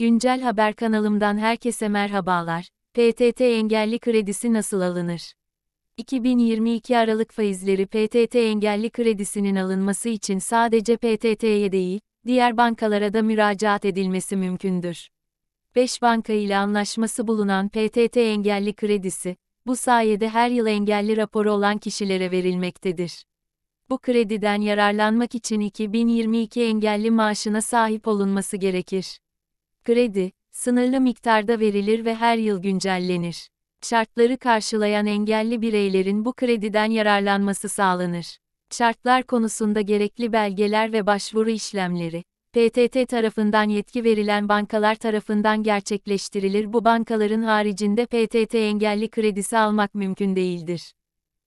Güncel Haber kanalımdan herkese merhabalar. PTT engelli kredisi nasıl alınır? 2022 Aralık faizleri PTT engelli kredisinin alınması için sadece PTT'ye değil, diğer bankalara da müracaat edilmesi mümkündür. 5 banka ile anlaşması bulunan PTT engelli kredisi, bu sayede her yıl engelli raporu olan kişilere verilmektedir. Bu krediden yararlanmak için 2022 engelli maaşına sahip olunması gerekir. Kredi, sınırlı miktarda verilir ve her yıl güncellenir. Şartları karşılayan engelli bireylerin bu krediden yararlanması sağlanır. Şartlar konusunda gerekli belgeler ve başvuru işlemleri, PTT tarafından yetki verilen bankalar tarafından gerçekleştirilir. Bu bankaların haricinde PTT engelli kredisi almak mümkün değildir.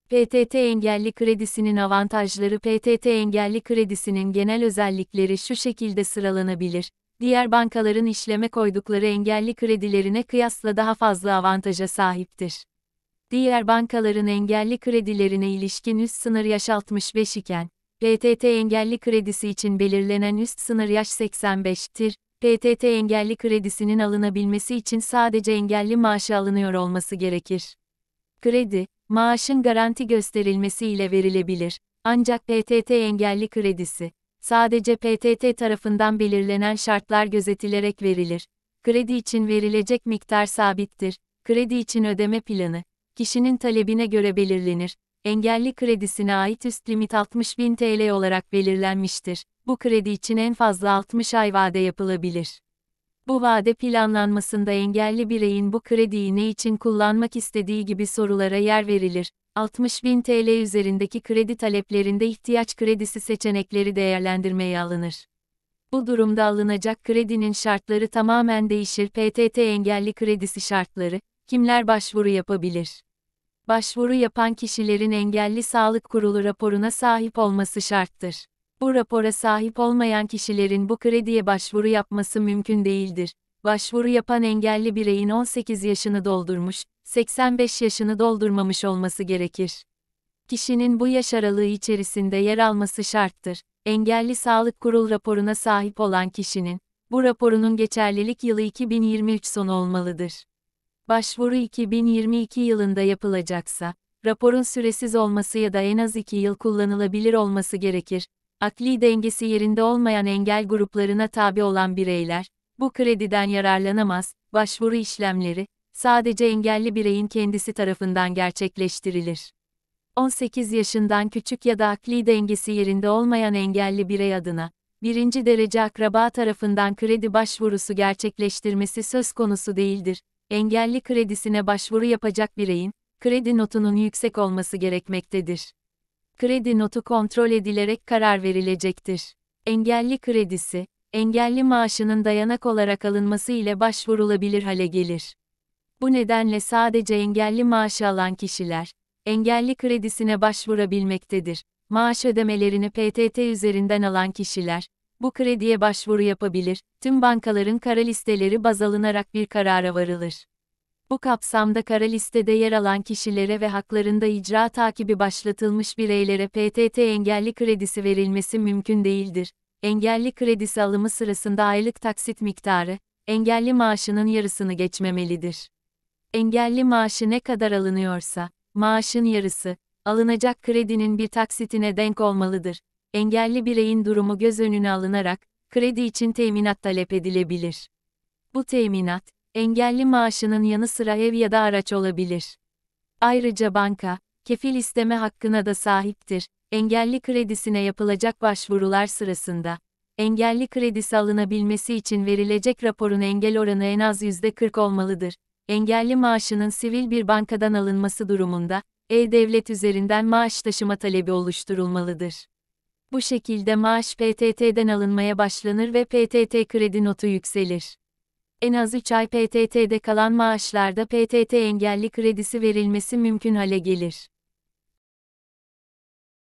PTT engelli kredisinin avantajları PTT engelli kredisinin genel özellikleri şu şekilde sıralanabilir diğer bankaların işleme koydukları engelli kredilerine kıyasla daha fazla avantaja sahiptir. Diğer bankaların engelli kredilerine ilişkin üst sınır yaş 65 iken, PTT engelli kredisi için belirlenen üst sınır yaş 85'tir. PTT engelli kredisinin alınabilmesi için sadece engelli maaşı alınıyor olması gerekir. Kredi, maaşın garanti gösterilmesi ile verilebilir. Ancak PTT engelli kredisi, sadece PTT tarafından belirlenen şartlar gözetilerek verilir. Kredi için verilecek miktar sabittir. Kredi için ödeme planı, kişinin talebine göre belirlenir. Engelli kredisine ait üst limit 60.000 TL olarak belirlenmiştir. Bu kredi için en fazla 60 ay vade yapılabilir. Bu vade planlanmasında engelli bireyin bu krediyi ne için kullanmak istediği gibi sorulara yer verilir. 60.000 TL üzerindeki kredi taleplerinde ihtiyaç kredisi seçenekleri değerlendirmeye alınır. Bu durumda alınacak kredinin şartları tamamen değişir. PTT engelli kredisi şartları, kimler başvuru yapabilir? Başvuru yapan kişilerin engelli sağlık kurulu raporuna sahip olması şarttır. Bu rapora sahip olmayan kişilerin bu krediye başvuru yapması mümkün değildir başvuru yapan engelli bireyin 18 yaşını doldurmuş, 85 yaşını doldurmamış olması gerekir. Kişinin bu yaş aralığı içerisinde yer alması şarttır. Engelli Sağlık Kurul raporuna sahip olan kişinin, bu raporunun geçerlilik yılı 2023 sonu olmalıdır. Başvuru 2022 yılında yapılacaksa, raporun süresiz olması ya da en az 2 yıl kullanılabilir olması gerekir. Akli dengesi yerinde olmayan engel gruplarına tabi olan bireyler, bu krediden yararlanamaz, başvuru işlemleri, sadece engelli bireyin kendisi tarafından gerçekleştirilir. 18 yaşından küçük ya da akli dengesi yerinde olmayan engelli birey adına, birinci derece akraba tarafından kredi başvurusu gerçekleştirmesi söz konusu değildir. Engelli kredisine başvuru yapacak bireyin, kredi notunun yüksek olması gerekmektedir. Kredi notu kontrol edilerek karar verilecektir. Engelli kredisi, engelli maaşının dayanak olarak alınması ile başvurulabilir hale gelir. Bu nedenle sadece engelli maaşı alan kişiler, engelli kredisine başvurabilmektedir. Maaş ödemelerini PTT üzerinden alan kişiler, bu krediye başvuru yapabilir, tüm bankaların kara listeleri baz alınarak bir karara varılır. Bu kapsamda kara listede yer alan kişilere ve haklarında icra takibi başlatılmış bireylere PTT engelli kredisi verilmesi mümkün değildir engelli kredisi alımı sırasında aylık taksit miktarı, engelli maaşının yarısını geçmemelidir. Engelli maaşı ne kadar alınıyorsa, maaşın yarısı, alınacak kredinin bir taksitine denk olmalıdır. Engelli bireyin durumu göz önüne alınarak, kredi için teminat talep edilebilir. Bu teminat, engelli maaşının yanı sıra ev ya da araç olabilir. Ayrıca banka, kefil isteme hakkına da sahiptir engelli kredisine yapılacak başvurular sırasında, engelli kredisi alınabilmesi için verilecek raporun engel oranı en az %40 olmalıdır. Engelli maaşının sivil bir bankadan alınması durumunda, e-devlet üzerinden maaş taşıma talebi oluşturulmalıdır. Bu şekilde maaş PTT'den alınmaya başlanır ve PTT kredi notu yükselir. En az 3 ay PTT'de kalan maaşlarda PTT engelli kredisi verilmesi mümkün hale gelir.